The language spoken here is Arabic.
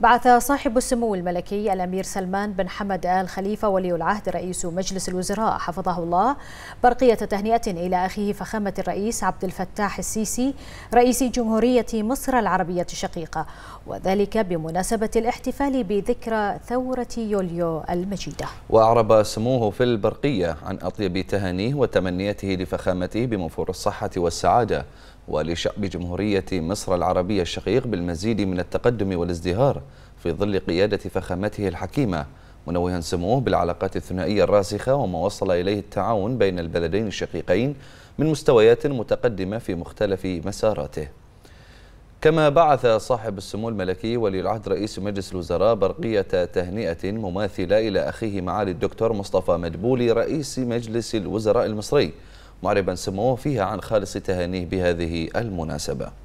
بعث صاحب السمو الملكي الأمير سلمان بن حمد آل خليفة ولي العهد رئيس مجلس الوزراء حفظه الله برقية تهنئة إلى أخيه فخامة الرئيس عبد الفتاح السيسي رئيس جمهورية مصر العربية الشقيقة وذلك بمناسبة الاحتفال بذكرى ثورة يوليو المجيدة وأعرب سموه في البرقية عن أطيب تهانيه وتمنيته لفخامته بمنفور الصحة والسعادة ولشعب جمهورية مصر العربية الشقيق بالمزيد من التقدم والازدهار في ظل قيادة فخامته الحكيمة منوها سموه بالعلاقات الثنائية الراسخة وما وصل إليه التعاون بين البلدين الشقيقين من مستويات متقدمة في مختلف مساراته كما بعث صاحب السمو الملكي ولي العهد رئيس مجلس الوزراء برقية تهنئة مماثلة إلى أخيه معالي الدكتور مصطفى مدبولي رئيس مجلس الوزراء المصري معربا سموه فيها عن خالص تهانيه بهذه المناسبة